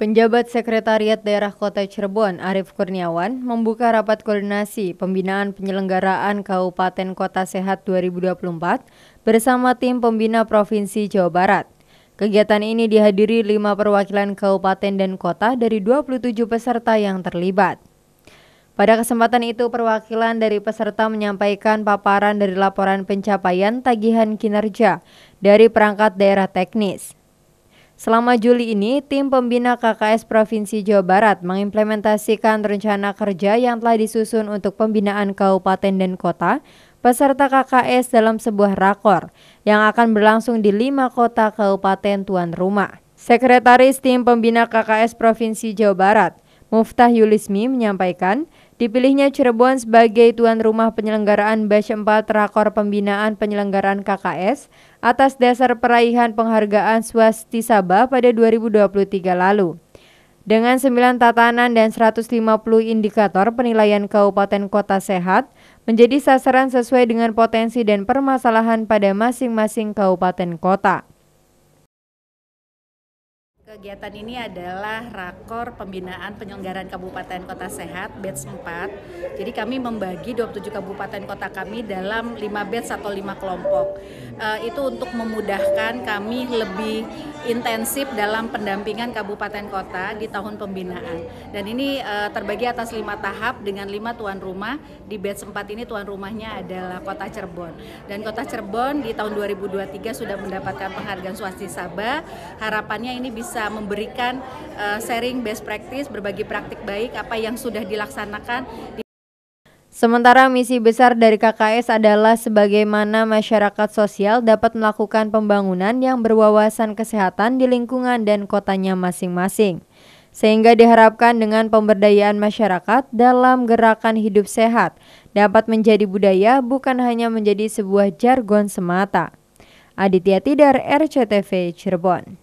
Penjabat Sekretariat Daerah Kota Cirebon, Arief Kurniawan, membuka rapat koordinasi pembinaan penyelenggaraan Kabupaten Kota Sehat 2024 bersama tim pembina Provinsi Jawa Barat. Kegiatan ini dihadiri lima perwakilan kabupaten dan kota dari 27 peserta yang terlibat. Pada kesempatan itu, perwakilan dari peserta menyampaikan paparan dari laporan pencapaian tagihan kinerja dari perangkat daerah teknis – Selama Juli ini, tim pembina KKS Provinsi Jawa Barat mengimplementasikan rencana kerja yang telah disusun untuk pembinaan kabupaten dan kota peserta KKS dalam sebuah rakor yang akan berlangsung di lima kota kabupaten tuan rumah. Sekretaris Tim Pembina KKS Provinsi Jawa Barat, Muftah Yulismi menyampaikan, dipilihnya Cirebon sebagai tuan rumah penyelenggaraan Batch 4 Rakor Pembinaan Penyelenggaraan KKS atas dasar peraihan penghargaan Swasti Sabah pada 2023 lalu. Dengan 9 tatanan dan 150 indikator penilaian kabupaten kota sehat, menjadi sasaran sesuai dengan potensi dan permasalahan pada masing-masing kabupaten kota. Kegiatan ini adalah rakor pembinaan penyelenggaraan Kabupaten Kota Sehat batch 4. Jadi kami membagi 27 kabupaten kota kami dalam 5 batch atau 5 kelompok. Eh, itu untuk memudahkan kami lebih intensif dalam pendampingan kabupaten kota di tahun pembinaan. Dan ini uh, terbagi atas lima tahap dengan lima tuan rumah. Di batch 4 ini tuan rumahnya adalah Kota Cirebon. Dan Kota Cirebon di tahun 2023 sudah mendapatkan penghargaan swasti Sabah. Harapannya ini bisa memberikan uh, sharing best practice, berbagi praktik baik apa yang sudah dilaksanakan di Sementara misi besar dari KKS adalah sebagaimana masyarakat sosial dapat melakukan pembangunan yang berwawasan kesehatan di lingkungan dan kotanya masing-masing. Sehingga diharapkan dengan pemberdayaan masyarakat dalam gerakan hidup sehat dapat menjadi budaya bukan hanya menjadi sebuah jargon semata. Aditya Tidar RCTV Cirebon